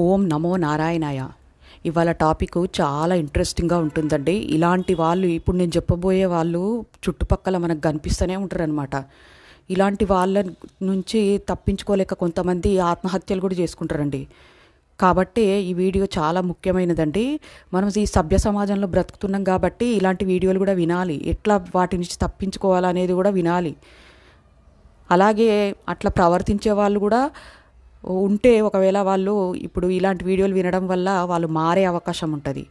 ఓం నమో నారాయణాయ ఇవాళ టాపిక్ చాలా ఇంట్రెస్టింగ్గా ఉంటుందండి ఇలాంటి వాళ్ళు ఇప్పుడు నేను చెప్పబోయే వాళ్ళు చుట్టుపక్కల మనకు కనిపిస్తూనే ఉంటారనమాట ఇలాంటి వాళ్ళ నుంచి తప్పించుకోలేక కొంతమంది ఆత్మహత్యలు కూడా చేసుకుంటారండి కాబట్టి ఈ వీడియో చాలా ముఖ్యమైనదండి మనం ఈ సభ్య సమాజంలో బ్రతుకుతున్నాం కాబట్టి ఇలాంటి వీడియోలు కూడా వినాలి ఎట్లా వాటి నుంచి తప్పించుకోవాలనేది కూడా వినాలి అలాగే అట్లా ప్రవర్తించే వాళ్ళు కూడా ఉంటే ఒకవేళ వాళ్ళు ఇప్పుడు ఇలాంటి వీడియోలు వినడం వల్ల వాళ్ళు మారే అవకాశం ఉంటుంది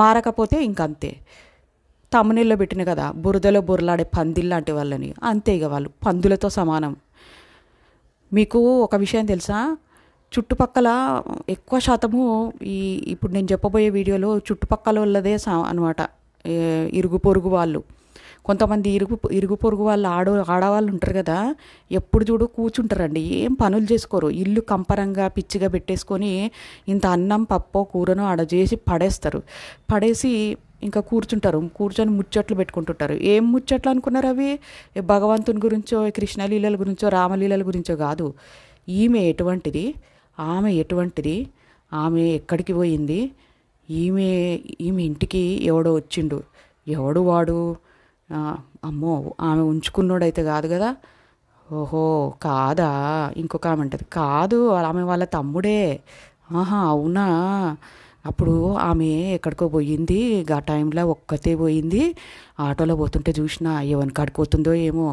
మారకపోతే ఇంకంతే తమ్మునీళ్ళలో పెట్టిన కదా బురదలో బుర్రలాడే పందిల్ లాంటి వాళ్ళని అంతే ఇక వాళ్ళు పందులతో సమానం మీకు ఒక విషయం తెలుసా చుట్టుపక్కల ఎక్కువ శాతము ఈ ఇప్పుడు నేను చెప్పబోయే వీడియోలో చుట్టుపక్కల వాళ్ళదే సా అనమాట ఇరుగు పొరుగు వాళ్ళు కొంతమంది ఇరుగు ఇరుగు పొరుగు వాళ్ళు ఆడ ఆడవాళ్ళు ఉంటారు కదా ఎప్పుడు చూడు కూర్చుంటారండి ఏం పనులు చేసుకోరు ఇల్లు కంపరంగా పిచ్చిగా పెట్టేసుకొని ఇంత అన్నం పప్పు కూరను ఆడ చేసి పడేస్తారు పడేసి ఇంకా కూర్చుంటారు కూర్చొని ముచ్చట్లు పెట్టుకుంటుంటారు ఏం ముచ్చట్లు అనుకున్నారు అవి భగవంతుని గురించో కృష్ణలీలల గురించో రామలీలల గురించో కాదు ఈమె ఎటువంటిది ఆమె ఎటువంటిది ఆమె ఎక్కడికి పోయింది ఈమె ఈమె ఇంటికి ఎవడో వచ్చిండు ఎవడు వాడు అమ్మో ఆమె ఉంచుకున్నోడైతే కాదు కదా ఓహో కాదా ఇంకొక ఆమె అంటది కాదు ఆమె వాళ్ళ తమ్ముడే ఆహా అవునా అప్పుడు ఆమె ఎక్కడికో పోయింది ఆ టైంలో ఒక్కతే పోయింది ఆటోలో పోతుంటే చూసిన ఏమని అడుగుతుందో ఏమో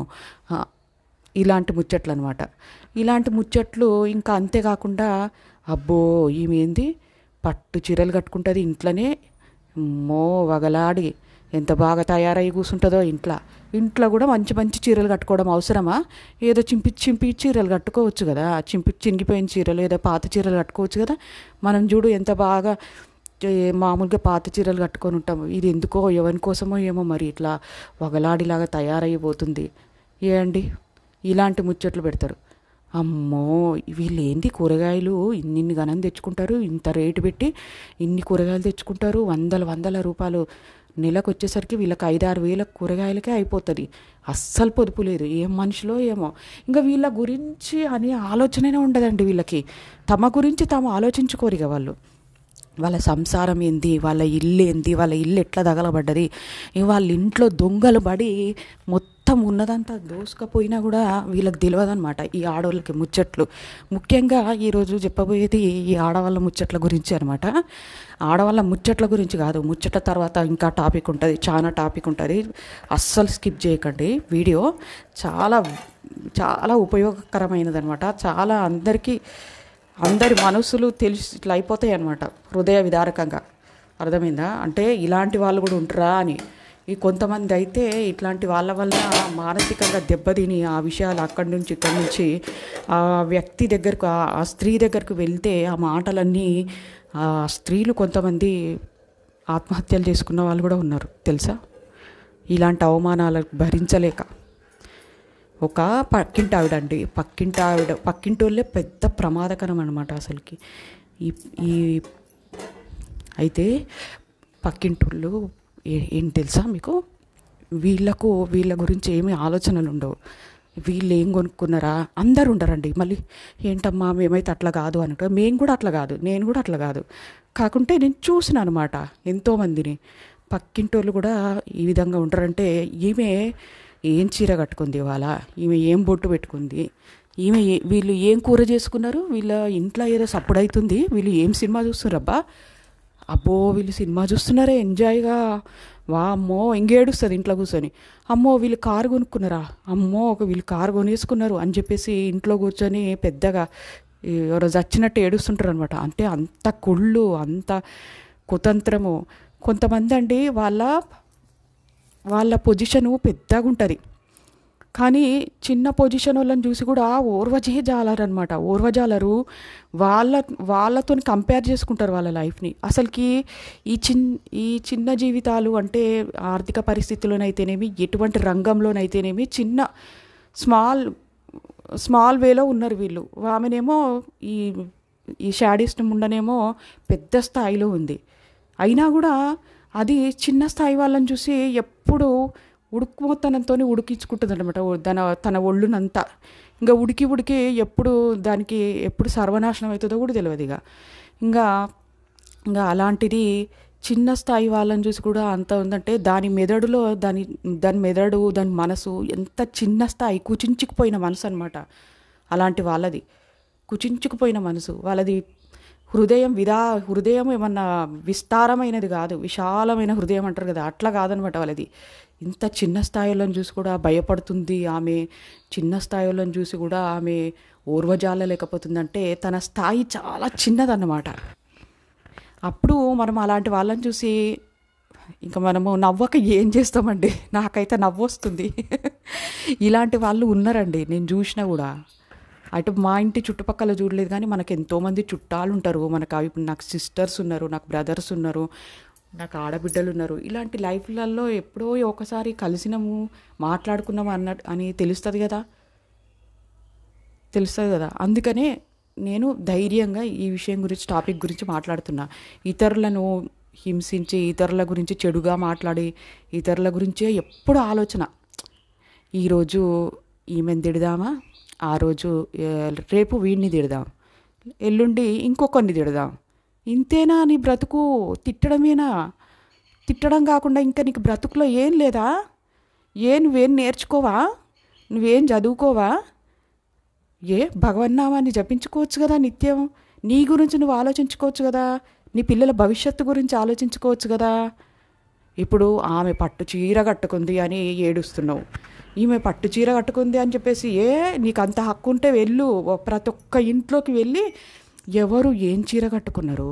ఇలాంటి ముచ్చట్లు అనమాట ఇలాంటి ముచ్చట్లు ఇంకా అంతేకాకుండా అబ్బో ఈమెంది పట్టు చీరలు కట్టుకుంటుంది ఇంట్లోనే మో వగలాడి ఎంత బాగా తయారై కూర్చుంటుందో ఇంట్లో ఇంట్లో కూడా మంచి మంచి చీరలు కట్టుకోవడం అవసరమా ఏదో చింపి చింపి చీరలు కట్టుకోవచ్చు కదా చింపి చింగిపోయిన చీరలు ఏదో పాత చీరలు కట్టుకోవచ్చు కదా మనం చూడు ఎంత బాగా మామూలుగా పాత చీరలు కట్టుకొని ఉంటాము ఇది ఎందుకో ఎవరి కోసమో ఏమో మరి ఇట్లా వగలాడిలాగా తయారైపోతుంది ఏ అండి ఇలాంటి ముచ్చట్లు పెడతారు అమ్మో వీళ్ళు కూరగాయలు ఇన్ని ఘనం తెచ్చుకుంటారు ఇంత రేటు పెట్టి ఇన్ని కూరగాయలు తెచ్చుకుంటారు వందల వందల రూపాయలు నెలకు వచ్చేసరికి వీళ్ళకి ఐదారు వేల కూరగాయలకే అయిపోతుంది అస్సలు పొదుపు లేదు ఏం మనిషిలో ఏమో ఇంకా వీళ్ళ గురించి అనే ఆలోచననే ఉండదండి వీళ్ళకి తమ గురించి తాము ఆలోచించుకోరు ఇక వాళ్ళు వాళ్ళ సంసారం ఏంది వాళ్ళ ఇల్లు ఏంది వాళ్ళ ఇల్లు ఎట్లా తగలబడ్డది వాళ్ళ ఇంట్లో దొంగలు పడి మొత్తం ఉన్నదంతా దోసుకపోయినా కూడా వీళ్ళకి అనమాట ఈ ఆడవాళ్ళకి ముచ్చట్లు ముఖ్యంగా ఈరోజు చెప్పబోయేది ఈ ఆడవాళ్ళ ముచ్చట్ల గురించి అనమాట ఆడవాళ్ళ ముచ్చట్ల గురించి కాదు ముచ్చట్ల తర్వాత ఇంకా టాపిక్ ఉంటుంది చాలా టాపిక్ ఉంటుంది అస్సలు స్కిప్ చేయకండి వీడియో చాలా చాలా ఉపయోగకరమైనదనమాట చాలా అందరికీ అందరి మనసులు తెలిసి ఇట్లా అయిపోతాయి అనమాట హృదయ విదారకంగా అర్థమైందా అంటే ఇలాంటి వాళ్ళు కూడా ఉంటారా అని ఈ కొంతమంది అయితే ఇట్లాంటి వాళ్ళ వల్ల మానసికంగా దెబ్బతిని ఆ విషయాలు అక్కడి నుంచి ఇక్కడి నుంచి ఆ వ్యక్తి దగ్గరకు ఆ స్త్రీ దగ్గరకు వెళ్తే ఆ మాటలన్నీ ఆ స్త్రీలు కొంతమంది ఆత్మహత్యలు చేసుకున్న వాళ్ళు కూడా ఉన్నారు తెలుసా ఇలాంటి అవమానాలు భరించలేక ఒక పక్కింటి ఆవిడ అండి పక్కింటి ఆవిడ పక్కింటి వాళ్ళే పెద్ద ప్రమాదకరం అనమాట అసలుకి ఈ ఈ అయితే పక్కింటోళ్ళు ఏం తెలుసా మీకు వీళ్ళకు వీళ్ళ గురించి ఏమీ ఆలోచనలు ఉండవు వీళ్ళు ఏం కొనుక్కున్నారా అందరు ఉండరండి మళ్ళీ ఏంటమ్మా మేమైతే అట్లా కాదు అన్నట్టు మేము కూడా అట్లా కాదు నేను కూడా అట్లా కాదు కాకుంటే నేను చూసిన అనమాట ఎంతోమందిని పక్కింటి వాళ్ళు కూడా ఈ విధంగా ఉండరంటే ఈమె ఏం చీర కట్టుకుంది ఇవాళ ఈమె ఏం బొట్టు పెట్టుకుంది ఈమె వీళ్ళు ఏం కూర చేసుకున్నారు వీళ్ళ ఇంట్లో ఏదో సప్పుడు అవుతుంది వీళ్ళు ఏం సినిమా చూస్తున్నారబ్బా అబ్బో వీళ్ళు సినిమా చూస్తున్నారే ఎంజాయ్గా వా అమ్మో ఇంకేడుస్తుంది ఇంట్లో కూర్చొని అమ్మో వీళ్ళు కారు కొనుక్కున్నారా అమ్మో ఒక వీళ్ళు కారు కొనేసుకున్నారు అని చెప్పేసి ఇంట్లో కూర్చొని పెద్దగా ఎవరు చచ్చినట్టు ఏడుస్తుంటారు అనమాట అంటే అంత కుళ్ళు అంత కుతంత్రము కొంతమంది అండి వాళ్ళ వాళ్ళ పొజిషను పెద్దగా ఉంటుంది కానీ చిన్న పొజిషన్ వాళ్ళని చూసి కూడా ఓర్వజే జాలరనమాట ఓర్వజాలరు వాళ్ళ వాళ్ళతో కంపేర్ చేసుకుంటారు వాళ్ళ లైఫ్ని అసలుకి ఈ చిన్ ఈ చిన్న జీవితాలు అంటే ఆర్థిక పరిస్థితుల్లోనైతేనేమి ఎటువంటి రంగంలోనైతేనేమి చిన్న స్మాల్ స్మాల్ వేలో ఉన్నారు వీళ్ళు ఆమెనేమో ఈ ఈ షాడిస్ట్ ముండనేమో పెద్ద స్థాయిలో ఉంది అయినా కూడా అది చిన్న స్థాయి వాళ్ళని చూసి ఎప్పుడు ఉడుకుమోతనంతో ఉడికించుకుంటుంది అనమాట తన తన ఒళ్ళునంతా ఇంకా ఉడికి ఉడికి ఎప్పుడు దానికి ఎప్పుడు సర్వనాశనం అవుతుందో కూడా తెలియదు ఇక ఇంకా ఇంకా అలాంటిది చిన్న స్థాయి వాళ్ళని చూసి కూడా అంత ఉందంటే దాని మెదడులో దాని దాని మెదడు దాని మనసు ఎంత చిన్న స్థాయి కుచించుకుపోయిన మనసు అనమాట అలాంటి వాళ్ళది కుచించుకుపోయిన మనసు వాళ్ళది హృదయం విదా హృదయం ఏమన్నా విస్తారమైనది కాదు విశాలమైన హృదయం అంటారు కదా అట్లా కాదనమాట వాళ్ళది ఇంత చిన్న స్థాయిలో చూసి కూడా భయపడుతుంది ఆమె చిన్న స్థాయిలో చూసి కూడా ఆమె ఓర్వజాల లేకపోతుందంటే తన స్థాయి చాలా చిన్నదన్నమాట అప్పుడు మనం అలాంటి వాళ్ళని చూసి ఇంకా మనము నవ్వక ఏం చేస్తామండి నాకైతే నవ్వు వస్తుంది ఇలాంటి వాళ్ళు ఉన్నారండి నేను చూసినా కూడా అటు మా ఇంటి చుట్టుపక్కల చూడలేదు కానీ మనకు ఎంతోమంది చుట్టాలు ఉంటారు మనకు ఇప్పుడు నాకు సిస్టర్స్ ఉన్నారు నాకు బ్రదర్స్ ఉన్నారు నాకు ఆడబిడ్డలు ఉన్నారు ఇలాంటి లైఫ్లలో ఎప్పుడో ఒకసారి కలిసినాము మాట్లాడుకున్నాము అన్న అని తెలుస్తుంది కదా తెలుస్తుంది కదా అందుకనే నేను ధైర్యంగా ఈ విషయం గురించి టాపిక్ గురించి మాట్లాడుతున్నా ఇతరులను హింసించి ఇతరుల గురించి చెడుగా మాట్లాడి ఇతరుల గురించే ఎప్పుడు ఆలోచన ఈరోజు ఈమెను తిడదామా ఆ రోజు రేపు వీడిని తిడదాం ఎల్లుండి ఇంకొకరిని తిడదాం ఇంతేనా నీ బ్రతుకు తిట్టడమేనా తిట్టడం కాకుండా ఇంకా నీకు బ్రతుకులో ఏం లేదా ఏ నువ్వేం నేర్చుకోవా నువ్వేం చదువుకోవా ఏ భగవన్నామాన్ని జపించుకోవచ్చు కదా నిత్యం నీ గురించి నువ్వు ఆలోచించుకోవచ్చు కదా నీ పిల్లల భవిష్యత్తు గురించి ఆలోచించుకోవచ్చు కదా ఇప్పుడు ఆమె పట్టు చీర కట్టుకుంది అని ఏడుస్తున్నావు ఈమె పట్టు చీర కట్టుకుంది అని చెప్పేసి ఏ నీకు అంత హక్కు ఉంటే వెళ్ళు ప్రతి ఒక్క ఇంట్లోకి వెళ్ళి ఎవరు ఏం చీర కట్టుకున్నారు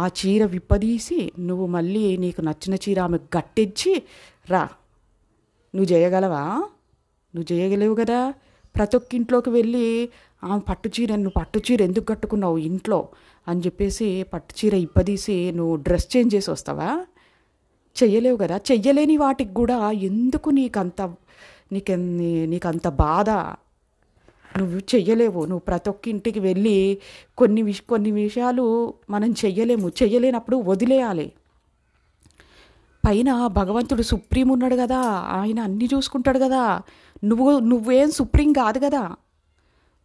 ఆ చీర విప్పదీసి నువ్వు మళ్ళీ నీకు నచ్చిన చీర ఆమె గట్టించి రా నువ్వు చేయగలవా నువ్వు చేయగలేవు కదా ప్రతి ఒక్క ఇంట్లోకి వెళ్ళి ఆమె పట్టు చీర నువ్వు పట్టు చీర ఎందుకు కట్టుకున్నావు ఇంట్లో అని చెప్పేసి పట్టు చీర ఇప్పదీసి నువ్వు డ్రెస్ చేంజ్ చేసి వస్తావా చెయ్యలేవు కదా చెయ్యలేని వాటికి కూడా ఎందుకు నీకు అంత నీకెన్ని అంత బాధ నువ్వు చెయ్యలేవు నువ్వు ప్రతి ఒక్క ఇంటికి వెళ్ళి కొన్ని విష కొన్ని విషయాలు మనం చెయ్యలేము చెయ్యలేనప్పుడు వదిలేయాలి పైన భగవంతుడు సుప్రీం ఉన్నాడు కదా ఆయన అన్నీ చూసుకుంటాడు కదా నువ్వు నువ్వేం సుప్రీం కాదు కదా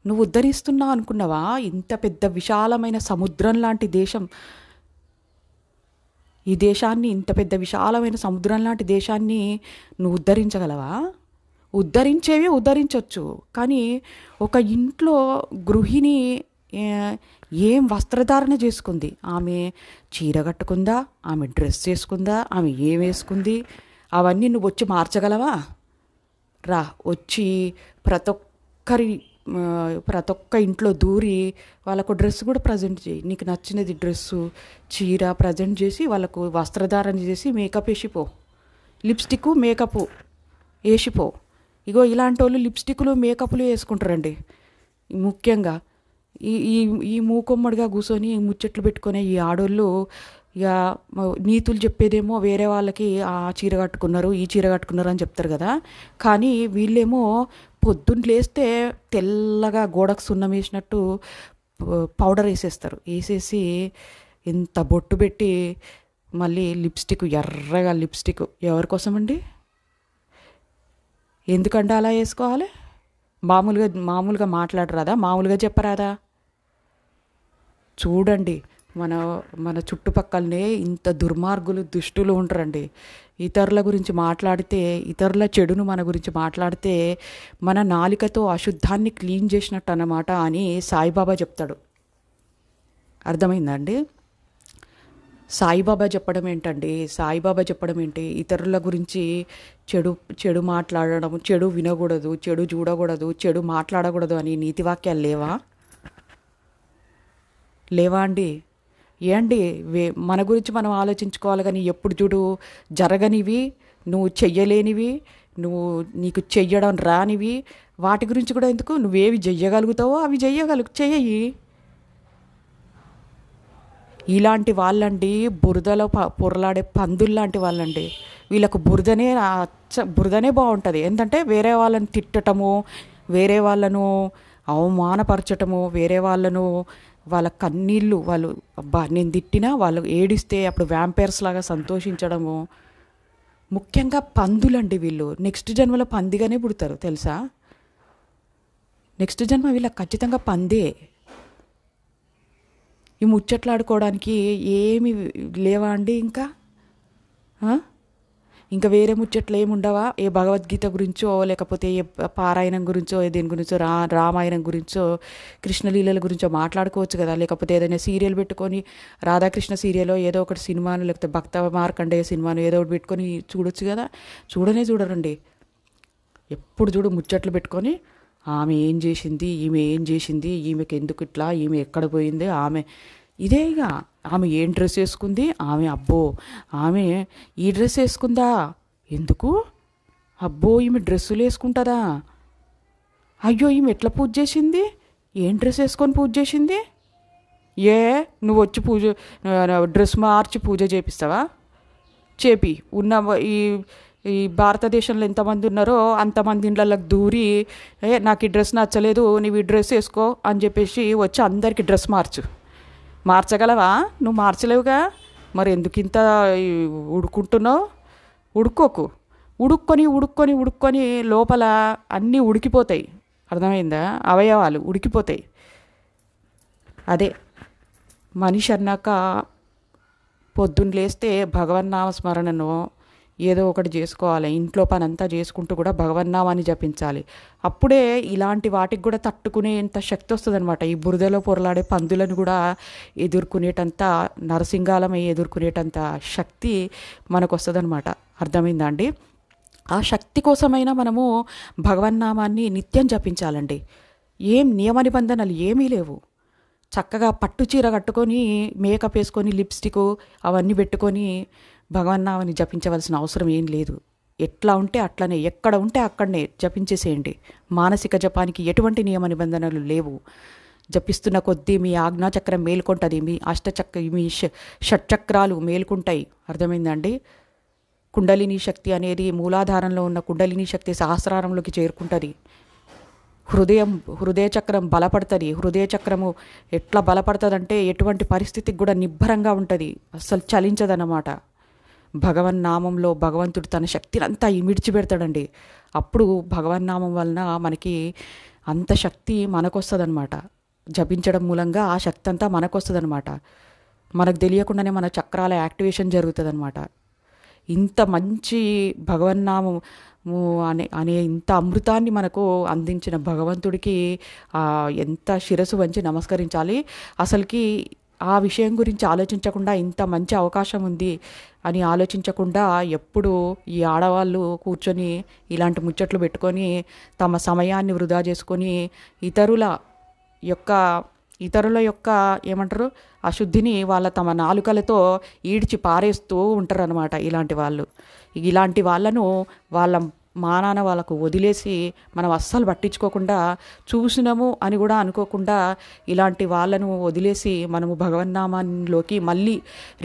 నువ్వు ఉద్ధరిస్తున్నా అనుకున్నావా ఇంత పెద్ద విశాలమైన సముద్రం లాంటి దేశం ఈ దేశాన్ని ఇంత పెద్ద విశాలమైన సముద్రం లాంటి దేశాన్ని నువ్వు ఉద్ధరించగలవా ఉద్ధరించేవి ఉద్ధరించవచ్చు కానీ ఒక ఇంట్లో గృహిణి ఏం వస్త్రధారణ చేసుకుంది ఆమె చీర కట్టుకుందా ఆమె డ్రెస్ వేసుకుందా ఆమె ఏం వేసుకుంది అవన్నీ నువ్వు వచ్చి మార్చగలవా రా వచ్చి ప్రతి ఒక్కరి ప్రతి ఒక్క ఇంట్లో దూరి వాళ్ళకు డ్రెస్ కూడా ప్రజెంట్ చేయి నీకు నచ్చినది డ్రెస్సు చీర ప్రజెంట్ చేసి వాళ్ళకు వస్త్రధారణ చేసి మేకప్ వేసిపో లిప్స్టిక్ మేకప్ వేసిపో ఇగో ఇలాంటి వాళ్ళు లిప్స్టిక్లు మేకప్లు వేసుకుంటారండి ముఖ్యంగా ఈ ఈ ఈ మూకొమ్మడిగా కూర్చొని ముచ్చట్లు పెట్టుకునే ఈ ఆడోళ్ళు ఇక నీతులు చెప్పేదేమో వేరే వాళ్ళకి ఆ చీర కట్టుకున్నారు ఈ చీర కట్టుకున్నారు అని చెప్తారు కదా కానీ వీళ్ళేమో పొద్దున్న లేస్తే తెల్లగా గోడకు సున్నం వేసినట్టు పౌడర్ వేసేస్తారు వేసేసి ఇంత బొట్టు పెట్టి మళ్ళీ లిప్స్టిక్ ఎర్రగా లిప్స్టిక్ ఎవరి ఎందుకంటే అలా వేసుకోవాలి మామూలుగా మామూలుగా మాట్లాడరాదా మామూలుగా చెప్పరాదా చూడండి మన మన చుట్టుపక్కలనే ఇంత దుర్మార్గులు దుష్టులు ఉంటారండి ఇతరుల గురించి మాట్లాడితే ఇతరుల చెడును మన గురించి మాట్లాడితే మన నాలికతో అశుద్ధాన్ని క్లీన్ చేసినట్టు అన్నమాట అని సాయిబాబా చెప్తాడు అర్థమైందండి సాయిబాబా చెప్పడం ఏంటండి సాయిబాబా చెప్పడం ఏంటి ఇతరుల గురించి చెడు చెడు మాట్లాడడం చెడు వినకూడదు చెడు చూడకూడదు చెడు మాట్లాడకూడదు అని నీతి వాక్యాలు లేవా లేవా అండి ఏండి మన గురించి మనం ఆలోచించుకోవాలి కానీ ఎప్పుడు చూడు జరగనివి నువ్వు చెయ్యలేనివి నువ్వు నీకు చెయ్యడం రానివి వాటి గురించి కూడా ఎందుకు నువ్వేవి చెయ్యగలుగుతావో అవి చెయ్యగలుగు చెయ్యి ఇలాంటి వాళ్ళండి బురదలో పొరలాడే పందులు లాంటి వాళ్ళండి వీళ్ళకు బురదనే అచ్చ బురదనే బాగుంటుంది ఏంటంటే వేరే వాళ్ళని తిట్టటము వేరే వాళ్ళను అవమానపరచటము వేరే వాళ్ళను వాళ్ళ కన్నీళ్ళు వాళ్ళు అబ్బా నేను తిట్టినా వాళ్ళు ఏడిస్తే అప్పుడు వ్యాంపైర్స్ లాగా సంతోషించడము ముఖ్యంగా పందులండి వీళ్ళు నెక్స్ట్ జన్మలో పందిగానే పుడతారు తెలుసా నెక్స్ట్ జన్మ వీళ్ళకి ఖచ్చితంగా పందే ఈ ముచ్చట్లాడుకోవడానికి ఏమి లేవా అండి ఇంకా ఇంకా వేరే ముచ్చట్లు ఏమి ఉండవా ఏ భగవద్గీత గురించో లేకపోతే ఏ పారాయణం గురించో దేని గురించో రా రామాయణం గురించో కృష్ణలీలల గురించో మాట్లాడుకోవచ్చు కదా లేకపోతే ఏదైనా సీరియల్ పెట్టుకొని రాధాకృష్ణ సీరియల్ ఏదో ఒకటి సినిమాను లేకపోతే భక్త మార్కండే సినిమాను ఏదో ఒకటి పెట్టుకొని చూడొచ్చు కదా చూడనే చూడరండి ఎప్పుడు చూడు ముచ్చట్లు పెట్టుకొని ఆమె ఏం చేసింది ఈమె ఏం చేసింది ఈమెకి ఎందుకు ఇట్లా ఈమె ఎక్కడ పోయింది ఆమె ఇదే ఇక ఆమె ఏం డ్రెస్ వేసుకుంది ఆమె అబ్బో ఆమె ఈ డ్రెస్ వేసుకుందా ఎందుకు అబ్బో ఈమె డ్రెస్సులు వేసుకుంటుందా అయ్యో ఈమె ఎట్లా పూజ చేసింది ఏం డ్రెస్ వేసుకొని పూజ చేసింది ఏ నువ్వు వచ్చి పూజ డ్రెస్ మార్చి పూజ చేపిస్తావా చేపి ఉన్న ఈ ఈ భారతదేశంలో ఎంతమంది ఉన్నారో అంతమంది ఇండ్లకి దూరి ఏ నాకు ఈ డ్రెస్ నచ్చలేదు నీవు ఈ డ్రెస్ వేసుకో అని చెప్పేసి వచ్చి అందరికీ డ్రెస్ మార్చు మార్చగలవా నువ్వు మార్చలేవుగా మరి ఎందుకు ఇంత ఉడుకుంటున్నావు ఉడుక్కోకు ఉడుక్కొని ఉడుక్కొని ఉడుక్కొని లోపల అన్నీ ఉడికిపోతాయి అర్థమైందా అవయవాలు ఉడికిపోతాయి అదే మనిషి అన్నాక పొద్దున్న లేస్తే భగవన్ నామస్మరణను ఏదో ఒకటి చేసుకోవాలి ఇంట్లో పనంతా చేసుకుంటూ కూడా భగవన్నామాన్ని జపించాలి అప్పుడే ఇలాంటి వాటికి కూడా తట్టుకునే ఇంత శక్తి వస్తుందన్నమాట ఈ బురదలో పొరలాడే పందులను కూడా ఎదుర్కొనేటంత నరసింగాలమై ఎదుర్కొనేటంత శక్తి మనకు వస్తుందన్నమాట అర్థమైందా అండి ఆ శక్తి కోసమైనా మనము భగవన్నామాన్ని నిత్యం జపించాలండి ఏం నియమ నిబంధనలు ఏమీ లేవు చక్కగా పట్టు చీర కట్టుకొని మేకప్ వేసుకొని లిప్స్టిక్ అవన్నీ పెట్టుకొని భగవన్నామని జపించవలసిన అవసరం ఏం లేదు ఎట్లా ఉంటే అట్లనే ఎక్కడ ఉంటే అక్కడనే జపించేసేయండి మానసిక జపానికి ఎటువంటి నియమ నిబంధనలు లేవు జపిస్తున్న కొద్దీ మీ ఆజ్ఞాచక్రం మేల్కొంటుంది మీ అష్టచక్ర మీ షట్చక్రాలు మేల్కుంటాయి అర్థమైందండి కుండలిని శక్తి అనేది మూలాధారంలో ఉన్న కుండలిని శక్తి సహస్రారంలోకి చేరుకుంటుంది హృదయం హృదయ చక్రం బలపడుతుంది హృదయ చక్రము ఎట్లా బలపడుతుందంటే ఎటువంటి పరిస్థితికి కూడా నిబ్బరంగా ఉంటుంది అస్సలు చలించదన్నమాట భగవన్ నామంలో భగవంతుడు తన శక్తిని అంతా విడిచిపెడతాడండి అప్పుడు భగవన్ నామం వలన మనకి అంత శక్తి మనకొస్తుందన్నమాట జపించడం మూలంగా ఆ శక్తి అంతా మనకొస్తుందన్నమాట మనకు తెలియకుండానే మన చక్రాల యాక్టివేషన్ జరుగుతుందన్నమాట ఇంత మంచి నామం అనే అనే ఇంత అమృతాన్ని మనకు అందించిన భగవంతుడికి ఎంత శిరసు వంచి నమస్కరించాలి అసలుకి ఆ విషయం గురించి ఆలోచించకుండా ఇంత మంచి అవకాశం ఉంది అని ఆలోచించకుండా ఎప్పుడు ఈ ఆడవాళ్ళు కూర్చొని ఇలాంటి ముచ్చట్లు పెట్టుకొని తమ సమయాన్ని వృధా చేసుకొని ఇతరుల యొక్క ఇతరుల యొక్క ఏమంటారు అశుద్ధిని వాళ్ళ తమ నాలుకలతో ఈడ్చి పారేస్తూ ఉంటారనమాట ఇలాంటి వాళ్ళు ఇలాంటి వాళ్ళను వాళ్ళ మా నాన్న వాళ్ళకు వదిలేసి మనం అస్సలు పట్టించుకోకుండా చూసినాము అని కూడా అనుకోకుండా ఇలాంటి వాళ్ళను వదిలేసి మనము భగవన్నామాలోకి మళ్ళీ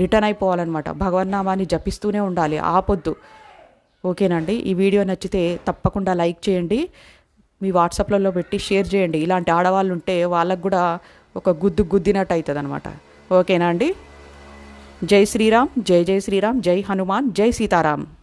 రిటర్న్ అయిపోవాలన్నమాట భగవన్నామాన్ని జపిస్తూనే ఉండాలి ఆపొద్దు ఓకేనండి ఈ వీడియో నచ్చితే తప్పకుండా లైక్ చేయండి మీ వాట్సాప్లలో పెట్టి షేర్ చేయండి ఇలాంటి ఆడవాళ్ళు ఉంటే వాళ్ళకు కూడా ఒక గుద్దు గుద్దినట్టు అవుతుంది అనమాట ఓకేనా అండి జై శ్రీరామ్ జై జై శ్రీరామ్ జై హనుమాన్ జై సీతారాం